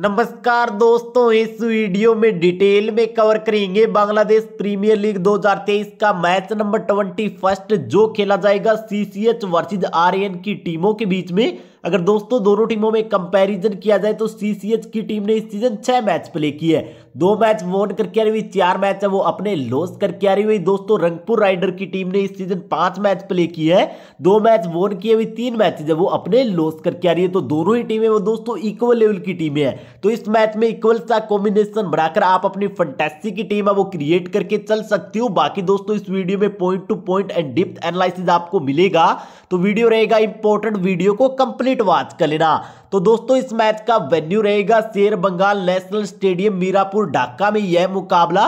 नमस्कार दोस्तों इस वीडियो में डिटेल में कवर करेंगे बांग्लादेश प्रीमियर लीग 2023 का मैच नंबर ट्वेंटी फर्स्ट जो खेला जाएगा सीसीएच आर आरएन की टीमों के बीच में अगर दोस्तों दोनों टीमों में कंपैरिजन किया जाए तो सीसीएच की टीम ने इस सीजन छह मैच प्ले किए है दो मैच वोन करके आ रही हुई चार मैच है वो अपने लॉस करके आ रही हुई दोस्तों रंगपुर राइडर की टीम ने इस सीजन पांच मैच प्ले किए है दो मैच वोन किए हुई तीन मैच है वो अपने लॉस करके आ रही है तो दोनों ही टीमें वो दोस्तों इक्वल लेवल की टीमें हैं तो इस मैच में इक्वल सा कॉम्बिनेशन बनाकर आप अपनी फंटेसी की टीम है वो क्रिएट करके चल सकती हो बाकी दोस्तों इस वीडियो में point to point and depth analysis आपको मिलेगा तो वीडियो रहेगा इंपॉर्टेंट वीडियो को कंप्लीट वॉच कर लेना तो दोस्तों इस मैच का वेन्यू रहेगा शेर बंगाल नेशनल स्टेडियम मीरापुर ढाका में यह मुकाबला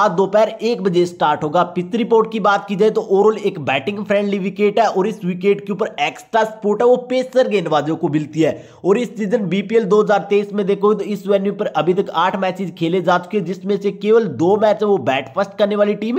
आज दोपहर एक बजे स्टार्ट होगा पिच रिपोर्ट की बात की जाए तो ओवरऑल एक बैटिंग फ्रेंडली विकेट है और इस विकेट के ऊपर एक्स्ट्रा स्पोर्ट है वो पेसर गेंदबाजों को मिलती है और इस सीजन बीपीएल 2023 में देखो तो इस वेन्यू पर अभी तक आठ मैचेज खेले जा चुके हैं जिसमें से केवल दो मैच वो बैट फर्स्ट करने वाली टीम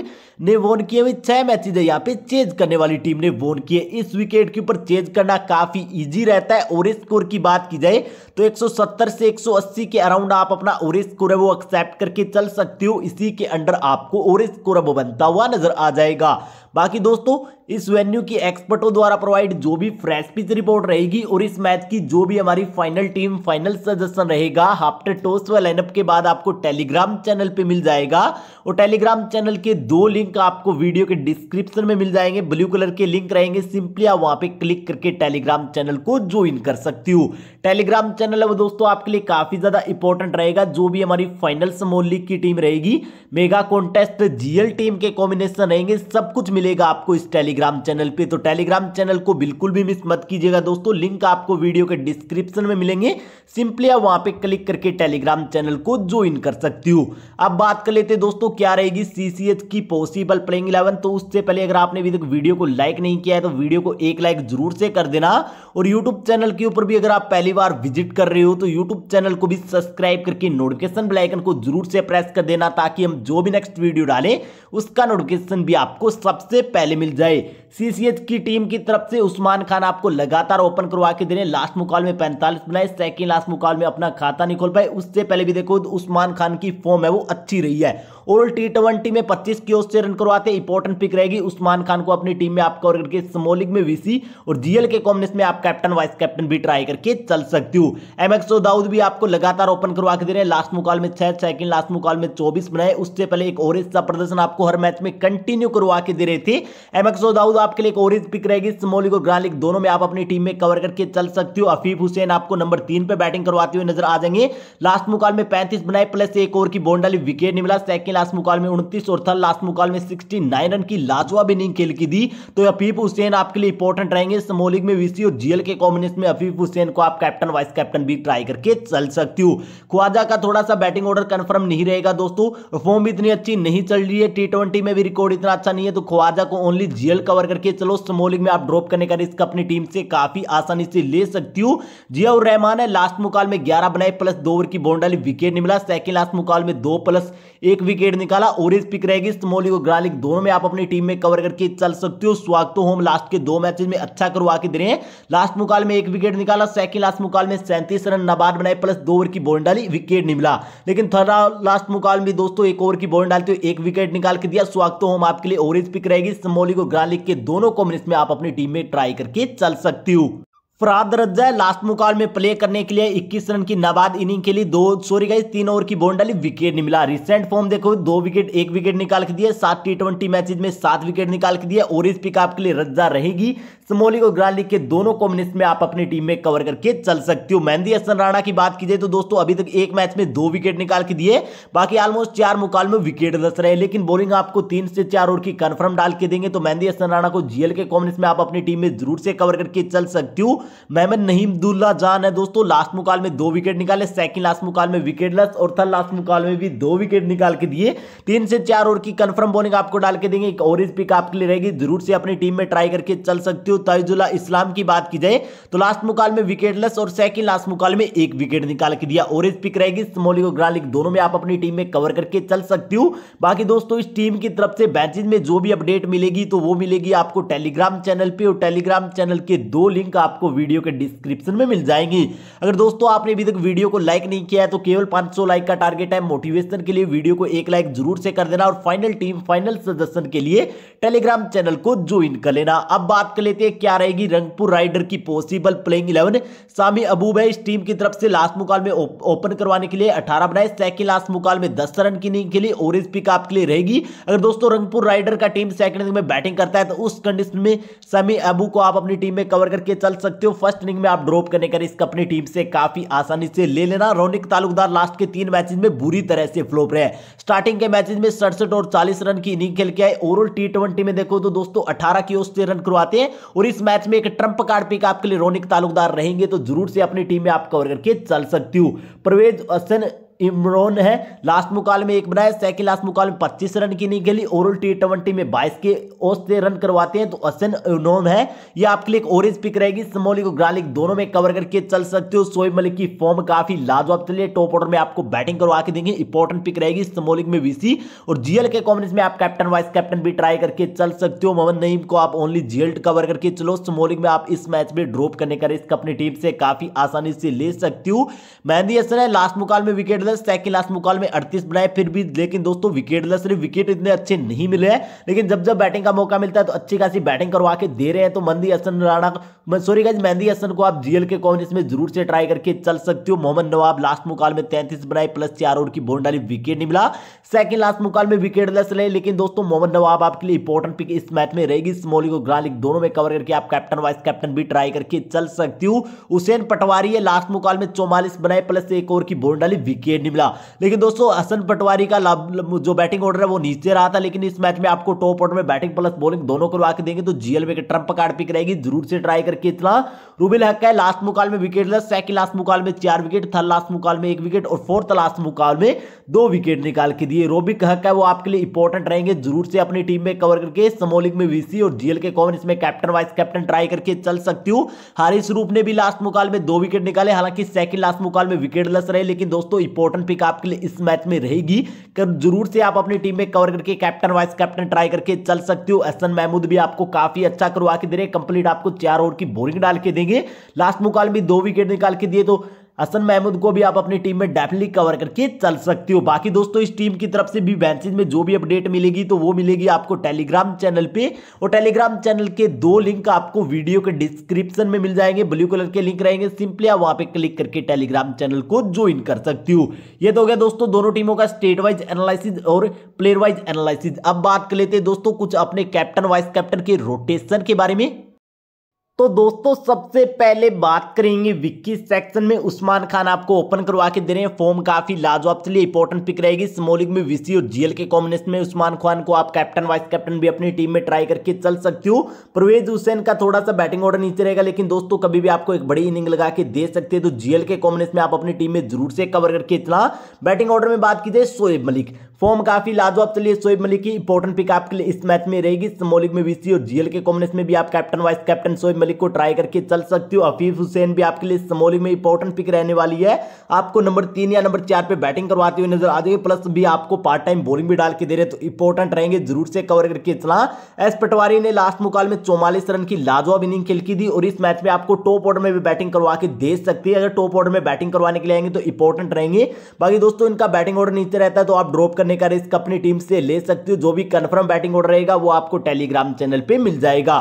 ने वोन किए हुए छह मैचेज है यहाँ पे चेज करने वाली टीम ने वोन किए इस विकेट के ऊपर चेज करना काफी ईजी रहता है और स्कोर की बात की जाए तो 170 से 180 के अराउंड आप अपना ओरेस कोरबो एक्सेप्ट करके चल सकते हो इसी के अंडर आपको ओरिस कोरबो बनता हुआ नजर आ जाएगा बाकी दोस्तों इस वेन्यू की एक्सपर्टों द्वारा प्रोवाइड जो भी फ्रेश पिच रिपोर्ट रहेगी और इस मैच की जो भी हमारी फाइनल टीम फाइनल सजेशन रहेगा हाफ्टर टॉस व लाइनअप के बाद आपको टेलीग्राम चैनल पे मिल जाएगा और टेलीग्राम चैनल के दो लिंक आपको वीडियो के डिस्क्रिप्शन में मिल जाएंगे ब्लू कलर के लिंक रहेंगे सिंपली आप वहां पर क्लिक करके टेलीग्राम चैनल को ज्वाइन कर सकती हो टेलीग्राम चैनल है वो दोस्तों आपके लिए काफी ज्यादा इंपॉर्टेंट रहेगा जो भी हमारी फाइनल समोल लीग की टीम रहेगी मेगा कॉन्टेस्ट जीएल टीम के कॉम्बिनेशन रहेंगे सब कुछ मिलेगा आपको इस टेलीग्राम चैनल पे तो टेलीग्राम चैनल को बिल्कुल भी मिस मत कीजिएगा दोस्तों लिंक आपको वीडियो के डिस्क्रिप्शन में मिलेंगे सिंपली आप वहां पे क्लिक करके टेलीग्राम चैनल को ज्वाइन कर सकती हो अब बात कर लेते दोस्तों क्या रहेगी सीसीएच की पॉसिबल प्लेइंग इलेवन तो उससे पहले अगर आपने अभी तक वीडियो को लाइक नहीं किया है तो वीडियो को एक लाइक जरूर से कर देना और यूट्यूब चैनल के ऊपर भी अगर आप पहली बार विजिट कर रहे हो तो यूट्यूब चैनल को भी सब्सक्राइब करके नोटिफिकेशन बेलाइकन को जरूर से प्रेस कर देना ताकि हम जो भी नेक्स्ट वीडियो डालें उसका नोटिफिकेशन भी आपको सबसे सबसे पहले मिल जाए सीसीएच की टीम की तरफ से उस्मान खान आपको लगातार ओपन करवा के देने लास्ट मुकाबले में पैंतालीस बनाए सेकंड लास्ट मुकाबले में अपना खाता नहीं खोल पाए उससे पहले भी देखो उस्मान खान की फॉर्म है वो अच्छी रही है और टी ट्वेंटी में पच्चीस की ओर से रन करवाते इंपॉर्टेंट पिक रहेगी उस्मान खान को अपनी टीम में आप कवर करके स्मॉल में वीसी और जीएल के कॉम्बिनेशन में आप कैप्टन वाइस कैप्टन भी ट्राई करके चल सकती हो एम दाऊद भी आपको लगातार ओपन करवा के दे रहे हैं लास्ट मुकाल में छह सेकंड लास्ट मुकाल में चौबीस बनाए उससे पहले एक और का प्रदर्शन आपको हर मैच में कंटिन्यू करवा के दे रहे थे एम दाऊद आपके लिए एक और पिक रहेगी स्मोलिक और ग्रालिक दोनों में आप अपनी टीम में कवर करके चल सकती हो अफीफ हुसैन आपको नंबर तीन पर बैटिंग करवाते हुए नजर आ जाएंगे लास्ट मुकाल में पैंतीस बनाए प्लस एक ओवर की बोंडाली विकेट नहीं मिला सेकंड लास्ट मुकाल में उनतीस और थर्ड लास्ट मुकाल में सिक्सटी नाइन रन की लाजवाब इनिंग खेल की दी तो अफीफ हुसैन आपके लिए इंपॉर्टेंट रहेंगे समोलिक में वीसी और जीएल के कॉम्बिनेशन में अफीफ हुसैन को आप कैप्टन वाइस कैप्टन भी ट्राई करके चल सकती हो ख्वाजा का थोड़ा सा बैटिंग ऑर्डर कन्फर्म नहीं रहेगा दोस्तों फॉर्म भी इतनी अच्छी नहीं चल रही है टी में भी रिकॉर्ड इतना अच्छा नहीं है तो ख्वाजा को ओनली जीएल कवर करके चलो समोलिक में आप ड्रॉप करने का रिस्क अपनी टीम से काफी आसानी से ले सकती हो जिया और रहमान है लास्ट मुकाल में ग्यारह बनाए प्लस दो ओवर की बाउंड्री विकेट नहीं मिला सेकंड लास्ट मुकाल में दो प्लस एक विकेट विकेट निकाला और इस पिक रहेगी स्मोली और ग्रालिक दोनों में आप अपनी टीम में कवर करके चल सकते हो स्वागत होम लास्ट के दो मैचेस में अच्छा करवा के दे रहे हैं लास्ट मुकाल में एक विकेट निकाला सेकंड लास्ट मुकाल में सैंतीस रन नाबाद बनाए प्लस दो ओवर की बॉल डाली विकेट नहीं मिला लेकिन थर्ड लास्ट मुकाल में दोस्तों एक ओवर की बॉल डालते हुए एक विकेट निकाल के दिया स्वागत होम आपके लिए और पिक रहेगी स्मोली और ग्रालिक के दोनों कॉम्बिनेशन में आप अपनी टीम में ट्राई करके चल सकती हो फराद रजा लास्ट मुकाल में प्ले करने के लिए 21 रन की नाबाद इनिंग के लिए दो सॉरी गई तीन ओवर की बॉन्ड डाली विकेट नहीं मिला रिसेंट फॉर्म देखो दो विकेट एक विकेट निकाल के दिए सात टी ट्वेंटी मैचेज में सात विकेट निकाल के दिए और इस पिकअप के लिए रजा रहेगी समोलिक और ग्रालिक के दोनों कॉम्बिनेशन में आप अपनी टीम में कवर करके चल सकते हो मेहंदी हसन राणा की बात की जाए तो दोस्तों अभी तक एक मैच में दो विकेट निकाल के दिए बाकी ऑलमोस्ट चार मुकाल में विकेट दस रहे लेकिन बोलिंग आपको तीन से चार ओवर की कन्फर्म डाल के देंगे तो मेहंदी हसन राणा को जीएल के कॉम्बिनेशन में आप अपनी टीम में जरूर से कवर करके चल सकती हूँ मेहमद नहीम दुल्ला जान है दोस्तों लास्ट मुकाल में दो विकेट निकाले सेकंड लास्ट मुकाल में विकेटलेस और थर्ड लास्ट मुकाल में भी दो विकेट निकाल के दिए तीन से चार ओवर की कन्फर्म बोलिंग आपको डाल के देंगे एक ओवरेज पिक आपके लिए रहेगी जरूर से अपनी टीम में ट्राई करके चल सकती हो तयजुल्ला इस्लाम की बात की जाए तो लास्ट मुकाल में विकेटलेस और सेकंड लास्ट मुकाल में एक विकेट निकाल के दिया और पिक रहेगी स्मोलिक और ग्रालिक दोनों में आप अपनी टीम में कवर करके चल सकती हो बाकी दोस्तों इस टीम की तरफ से बैचेज में जो भी अपडेट मिलेगी तो वो मिलेगी आपको टेलीग्राम चैनल पर और टेलीग्राम चैनल के दो लिंक आपको वीडियो के डिस्क्रिप्शन में मिल जाएंगी अगर दोस्तों आपने अभी तक वीडियो को लाइक नहीं किया है तो केवल 500 लाइक का टारगेट है मोटिवेशन के लिए वीडियो को एक लाइक जरूर से कर देना और फाइनल टीम फाइनल सदस्य के लिए टेलीग्राम चैनल को ज्वाइन कर लेना अब बात कर लेते हैं देखिए क्या रहेगी रंगपुर राइडर की पॉसिबल प्लेइंग इलेवन सामी अबूब है इस टीम की तरफ से लास्ट मुकाल में ओपन करवाने के लिए अठारह बनाए सेकंड लास्ट मुकाल में दस रन की इनिंग खेली और इस पिक आपके लिए रहेगी अगर दोस्तों रंगपुर राइडर का टीम सेकंड इनिंग में बैटिंग करता है तो उस कंडीशन में समी अबू को आप अपनी टीम में कवर करके चल सकते हो फर्स्ट इनिंग में आप ड्रॉप करने का रिस्क अपनी टीम से काफी आसानी से ले लेना रौनिक तालुकदार लास्ट के तीन मैचेज में बुरी तरह से फ्लोप रहे स्टार्टिंग के मैचेज में सड़सठ और चालीस रन की इनिंग खेल के आए ओवरऑल टी में देखो तो दोस्तों अठारह की ओर से रन करवाते हैं और इस मैच में एक ट्रंप कार्ड पिक आपके लिए रोनिक तालुकदार रहेंगे तो जरूर से अपनी टीम में आप कवर करके चल सकती हूं परवेज असन इमरोन है लास्ट मुकाल में एक बनाया सेकंड लास्ट मुकाल में पच्चीस रन की नहीं गली ओवरऑल टी ट्वेंटी में बाईस के औस से रन करवाते हैं तो असन उनोम है ये आपके लिए एक ओरेंज पिक रहेगी समोली को ग्रालिक दोनों में कवर करके चल सकते हो शोएब मलिक की फॉर्म काफी लाजवाब चल चलिए टॉप ऑर्डर में आपको बैटिंग करवा के देंगे इंपॉर्टेंट पिक रहेगी समोलिक में वीसी और जीएल के कॉम्बिनेशन में आप कैप्टन वाइस कैप्टन भी ट्राई करके चल सकते हो मोहम्मद नईम को आप ओनली जीएल कवर करके चलो समोलिक में आप इस मैच में ड्रॉप करने का रिस्क अपनी टीम से काफी आसानी से ले सकती हूँ मेहंदी असन है लास्ट मुकाल में विकेट विकेटलेस सेकंड लास्ट मुकाबले में अड़तीस बनाए फिर भी लेकिन दोस्तों विकेटलेस सिर्फ विकेट इतने अच्छे नहीं मिले हैं लेकिन जब जब बैटिंग का मौका मिलता है तो अच्छी खासी बैटिंग करवा के दे रहे हैं तो मंदी हसन राणा सॉरी गाइज मेहंदी हसन को आप जीएल के कौन इसमें जरूर से ट्राई करके चल सकते हो मोहम्मद नवाब लास्ट मुकाल में तैंतीस बनाए प्लस चार ओवर की बोन डाली विकेट नहीं मिला सेकंड लास्ट मुकाल में विकेटलेस रहे लेकिन दोस्तों मोहम्मद नवाब आपके लिए इंपॉर्टेंट पिक इस मैच में रहेगी स्मोलिंग और ग्रालिक दोनों में कवर करके आप कैप्टन वाइस कैप्टन भी ट्राई करके चल सकती हूँ हुसैन पटवारी है लास्ट मुकाल में चौवालीस बनाए प्लस एक ओवर की बोन डाली विकेट नहीं मिला लेकिन दोस्तों हसन पटवारी का जो बैटिंग ऑर्डर है वो नीचे रहा था लेकिन इस मैच में आपको टॉप ऑर्डर में बैटिंग प्लस बॉलिंग दोनों करवा के देंगे तो जीएल में ट्रंप कार्ड पिक रहेगी जरूर से ट्राई करके इतना रूबिल हक है लास्ट मुकाल में विकेट सेकंड लास्ट मुकाल में चार विकेट थर्ड लास्ट मुकाल में एक विकेट और फोर्थ लास्ट मुकाल में दो विकेट निकाल के दिए रोबिक हक है वो आपके लिए इंपॉर्टेंट रहेंगे जरूर से अपनी टीम में कवर करके समोलिक में वीसी और जीएल के कॉमन इसमें कैप्टन वाइस कैप्टन ट्राई करके चल सकती हूँ हारिस रूप ने भी लास्ट मुकाल में दो विकेट निकाले हालांकि सेकंड लास्ट मुकाल में विकेट रहे लेकिन दोस्तों इंपॉर्टेंट इंपॉर्टेंट पिक आपके लिए इस मैच में रहेगी जरूर से आप अपनी टीम में कवर करके कैप्टन वाइस कैप्टन ट्राई करके चल सकते हो एसन महमूद भी आपको काफी अच्छा करवा के दे रहे कंप्लीट आपको चार ओवर की बोरिंग डाल के देंगे लास्ट मुकाल में दो विकेट निकाल के दिए तो हसन महमूद को भी आप अपनी टीम में डेफिनेटली कवर करके चल सकते हो बाकी दोस्तों इस टीम की तरफ से भी बेंचेज में जो भी अपडेट मिलेगी तो वो मिलेगी आपको टेलीग्राम चैनल पे और टेलीग्राम चैनल के दो लिंक आपको वीडियो के डिस्क्रिप्शन में मिल जाएंगे ब्लू कलर के लिंक रहेंगे सिंपली आप वहां पे क्लिक करके टेलीग्राम चैनल को ज्वाइन कर सकती हो ये तो हो गया दोस्तों दोनों टीमों का स्टेट वाइज एनालिसिस और प्लेयर वाइज एनालिसिस अब बात कर लेते हैं दोस्तों कुछ अपने कैप्टन वाइस कैप्टन के रोटेशन के बारे में तो दोस्तों सबसे पहले बात करेंगे विक्की सेक्शन में उस्मान खान आपको ओपन करवा के दे रहे हैं फॉर्म काफी लाजवाब चलिए इंपॉर्टेंट पिक रहेगी स्मोलिंग में विसी और जीएल के कॉम्बिनेशन में उस्मान खान को आप कैप्टन वाइस कैप्टन भी अपनी टीम में ट्राई करके चल सकते हो परवेज हुसैन का थोड़ा सा बैटिंग ऑर्डर नीचे रहेगा लेकिन दोस्तों कभी भी आपको एक बड़ी इनिंग लगा के दे सकते हैं तो जीएल के कॉम्बिनेशन में आप अपनी टीम में जरूर से कवर करके इतना बैटिंग ऑर्डर में बात की जाए शोएब मलिक फॉर्म काफी लाजवाब तो चलिए शोएब मलिक की इंपॉर्टेंट पिक आपके लिए इस मैच में रहेगी तो मौलिक में बीसी और जीएल के कॉम्बिनेशन में भी आप captain vice captain Shoaib Malik को ट्राई करके चल सकती हो अफीफ हुसैन भी आपके लिए समोलिक में इंपॉर्टेंट पिक रहने वाली है आपको नंबर तीन या नंबर चार पे बैटिंग करवाते हुए नजर आ जाएगी प्लस भी आपको पार्ट टाइम बॉलिंग भी डाल के दे रहे तो इंपॉर्टेंट रहेंगे जरूर से कवर करके चला एस पटवारी ने लास्ट मुकाल में चौवालीस रन की लाजवाब इनिंग खेल की दी और इस मैच में आपको टॉप ऑर्डर में भी बैटिंग करवा के दे सकती है अगर टॉप ऑर्डर में बैटिंग करवाने के लिए आएंगे तो इंपॉर्टेंट रहेंगे बाकी दोस्तों इनका बैटिंग ऑर्डर नीचे रहता है तो आप ड्रॉप कर करने का रिस्क अपनी टीम से ले सकते हो जो भी कन्फर्म बैटिंग ऑर्डर रहेगा वो आपको टेलीग्राम चैनल पे मिल जाएगा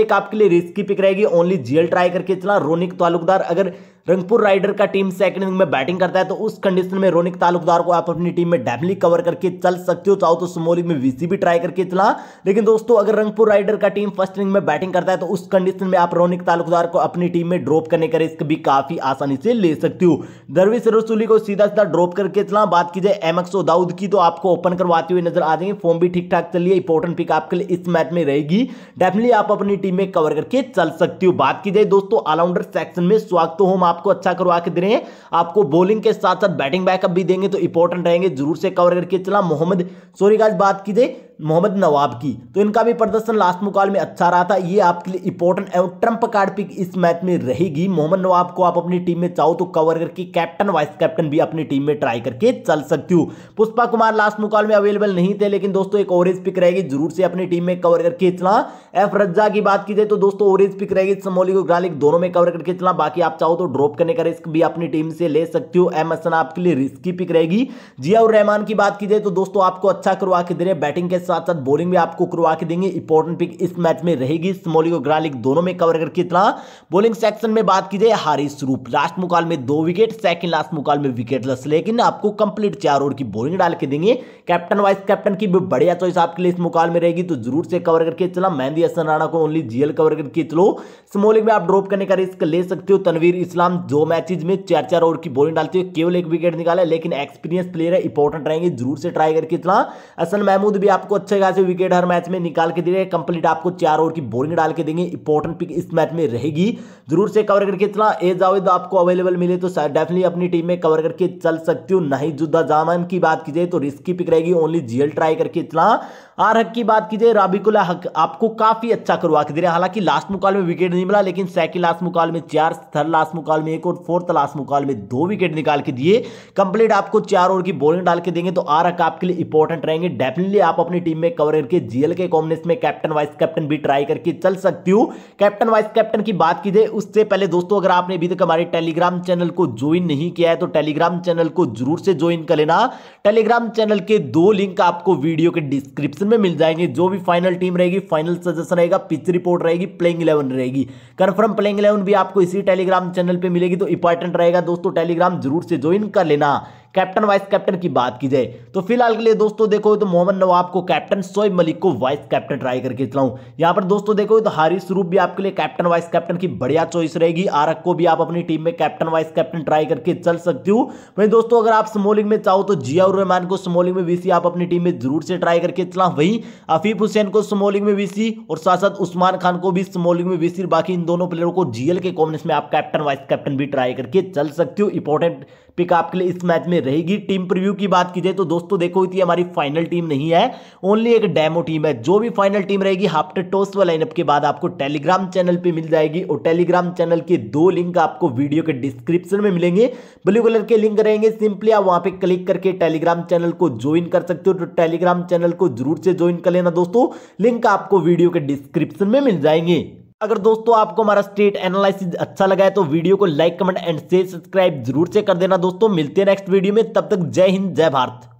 एक आपके लिए रिस्क पिक रहेगी ओनली जीएल ट्राई करके चला रोनिक तालुकदार अगर रंगपुर राइडर का टीम सेकंड इनिंग में बैटिंग करता है तो उस कंडीशन में रोनिक तालुकदार को आप अपनी टीम में डेफिनेटली कवर करके चल सकते हो चाहो तो सुमोलिंग में वीसी भी ट्राई करके चला लेकिन दोस्तों अगर रंगपुर राइडर का टीम फर्स्ट इनिंग में बैटिंग करता है तो उस कंडीशन में आप रोनिक तालुकदार को अपनी टीम में ड्रॉप करने का रिस्क भी काफी आसानी से ले सकते हो दरवी रसूली को सीधा सीधा ड्रॉप करके चला बात की जाए एमएक्स दाऊद की तो आपको ओपन करवाते हुए नजर आ जाएंगे फॉर्म भी ठीक ठाक चलिए इंपॉर्टेंट पिक आपके लिए इस मैच में रहेगी डेफिनेटली आप अपनी टीम में कवर करके चल सकती हो बात की जाए दोस्तों ऑलराउंडर सेक्शन में स्वागत हो आपको अच्छा करवा के दे रहे हैं आपको बॉलिंग के साथ साथ बैटिंग बैकअप भी देंगे तो इंपॉर्टेंट रहेंगे जरूर से कवर करके चला मोहम्मद सोरी बात की जाए मोहम्मद नवाब की तो इनका भी प्रदर्शन लास्ट मुकाल में अच्छा रहा था ये आपके लिए इंपॉर्टेंट एवं ट्रंप कार्ड पिक इस मैच में रहेगी मोहम्मद नवाब को आप अपनी टीम में चाहो तो कवर करके कैप्टन वाइस कैप्टन भी अपनी टीम में ट्राई करके चल सकती हूँ पुष्पा कुमार लास्ट मुकाल में अवेलेबल नहीं थे लेकिन दोस्तों एक ओवरेज पिक रहेगी जरूर से अपनी टीम में कवर करके इतना एफ रज्जा की बात की जाए तो दोस्तों ओवरेज पिक रहेगी समोली को ग्रालिक दोनों में कवर करके इतना बाकी आप चाहो तो ड्रॉप करने का रिस्क भी अपनी टीम से ले सकती हो एम आपके लिए रिस्की पिक रहेगी जियाउर रहमान की बात की जाए तो दोस्तों आपको अच्छा करवा के दे रहे बैटिंग के साथ साथ साथ बोलिंग भी आपको करवा के देंगे इंपॉर्टेंट पिक इस मैच में रहेगी स्मोलिंग और ग्रालिक दोनों में कवर करके इतना बोलिंग सेक्शन में बात की जाए हारिस रूप लास्ट मुकाल में दो विकेट सेकंड लास्ट मुकाल में विकेटलेस लेकिन आपको कंप्लीट चार ओवर की बोलिंग डाल के देंगे कैप्टन वाइस कैप्टन की भी बढ़िया चॉइस आपके लिए इस मुकाल में रहेगी तो जरूर से कवर करके चला मेहंदी हसन राणा को ओनली जीएल कवर करके चलो स्मोलिंग में आप ड्रॉप करने का रिस्क ले सकते हो तनवीर इस्लाम दो मैचेज में चार चार ओवर की बोलिंग डालते हुए केवल एक विकेट निकाला लेकिन एक्सपीरियंस प्लेयर है इंपॉर्टेंट रहेंगे जरूर से ट्राई करके चला असन महमूद भी आपको आपको अच्छे खास विकेट हर मैच में निकाल के दे रहे कंप्लीट आपको चार ओवर की बोलिंग डाल के देंगे इंपॉर्टेंट पिक इस मैच में रहेगी जरूर से कवर करके चला ए जावेद आपको अवेलेबल मिले तो डेफिनेटली अपनी टीम में कवर करके चल सकती हूँ नहीं जुद्दा जामान की बात तो की जाए तो रिस्क पिक रहेगी ओनली जीएल ट्राई करके इतना आर हक की बात की जाए राबिकुल्ला हक आपको काफी अच्छा करवा के दे रहे हैं हालांकि लास्ट मुकाल में विकेट नहीं मिला लेकिन सेकंड लास्ट मुकाल में चार थर्ड लास्ट मुकाल में एक और फोर्थ लास्ट मुकाल में दो विकेट निकाल के दिए कंप्लीट आपको चार ओवर की बॉलिंग डाल के देंगे तो आर हक आपके लिए इंपॉर्टेंट रहेंगे डेफिनेटली आप अपनी अपनी टीम में कवर करके जीएल के कॉम्बिनेशन में कैप्टन वाइस कैप्टन भी ट्राई करके चल सकती हूँ कैप्टन वाइस कैप्टन की बात की जाए उससे पहले दोस्तों अगर आपने अभी तक हमारे टेलीग्राम चैनल को ज्वाइन नहीं किया है तो टेलीग्राम चैनल को जरूर से ज्वाइन कर लेना टेलीग्राम चैनल के दो लिंक आपको वीडियो के डिस्क्रिप्शन में मिल जाएंगे जो भी फाइनल टीम रहेगी फाइनल सजेशन रहेगा पिच रिपोर्ट रहेगी प्लेइंग इलेवन रहेगी कन्फर्म प्लेइंग इलेवन भी आपको इसी टेलीग्राम चैनल पर मिलेगी तो इंपॉर्टेंट रहेगा दोस्तों टेलीग्राम जरूर से ज्वाइन कर लेना कैप्टन वाइस कैप्टन की बात की जाए तो फिलहाल के लिए दोस्तों देखो तो मोहम्मद नवाब को कैप्टन सोएब मलिक को वाइस कैप्टन ट्राई करके चलाऊं यहाँ पर दोस्तों देखो तो हारिस रूप भी आपके लिए कैप्टन वाइस कैप्टन की बढ़िया चॉइस रहेगी आरक को भी आप अपनी टीम में कैप्टन वाइस कैप्टन ट्राई करके चल सकती हो वही दोस्तों अगर आप स्मोलिंग में चाहो तो जियाउर रहमान को स्मोलिंग में वीसी आप अपनी टीम में जरूर से ट्राई करके चला वहीं आफीफ हुसैन को स्मोलिंग में वीसी और साथ साथ उस्मान खान को भी स्मोलिंग में वीसी बाकी इन दोनों प्लेयरों को जीएल के कॉम्बिनेशन में आप कैप्टन वाइस कैप्टन भी ट्राई करके चल सकते हो इंपॉर्टेंट पिक आपके लिए इस मैच में रहेगी टीम प्रीव्यू की बात की जाए तो दोस्तों देखो ये हमारी फाइनल टीम नहीं है ओनली एक डेमो टीम है जो भी फाइनल टीम रहेगी हाफ्टर टॉस व लाइनअप के बाद आपको टेलीग्राम चैनल पर मिल जाएगी और टेलीग्राम चैनल के दो लिंक आपको वीडियो के डिस्क्रिप्शन में मिलेंगे ब्लू कलर के लिंक रहेंगे सिंपली आप वहां पर क्लिक करके टेलीग्राम चैनल को ज्वाइन कर सकते हो तो टेलीग्राम चैनल को जरूर से ज्वाइन कर लेना दोस्तों लिंक आपको वीडियो के डिस्क्रिप्शन में मिल जाएंगे अगर दोस्तों आपको हमारा स्टेट एनालिसिस अच्छा लगा है तो वीडियो को लाइक कमेंट एंड से सब्सक्राइब जरूर से कर देना दोस्तों मिलते हैं नेक्स्ट वीडियो में तब तक जय हिंद जय भारत